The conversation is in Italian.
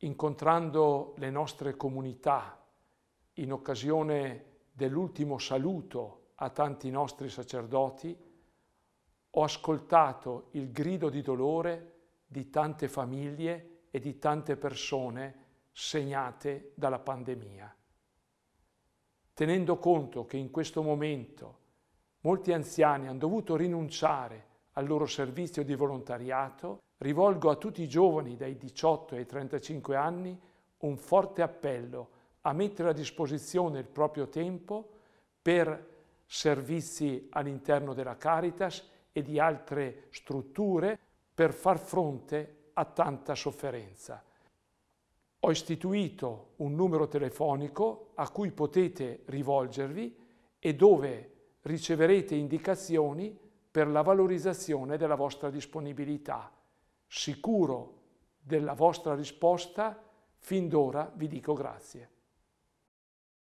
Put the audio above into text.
incontrando le nostre comunità in occasione dell'ultimo saluto a tanti nostri sacerdoti, ho ascoltato il grido di dolore di tante famiglie e di tante persone segnate dalla pandemia. Tenendo conto che in questo momento molti anziani hanno dovuto rinunciare al loro servizio di volontariato, rivolgo a tutti i giovani dai 18 ai 35 anni un forte appello a mettere a disposizione il proprio tempo per servizi all'interno della Caritas e di altre strutture per far fronte a tanta sofferenza. Ho istituito un numero telefonico a cui potete rivolgervi e dove riceverete indicazioni per la valorizzazione della vostra disponibilità. Sicuro della vostra risposta, fin d'ora vi dico grazie.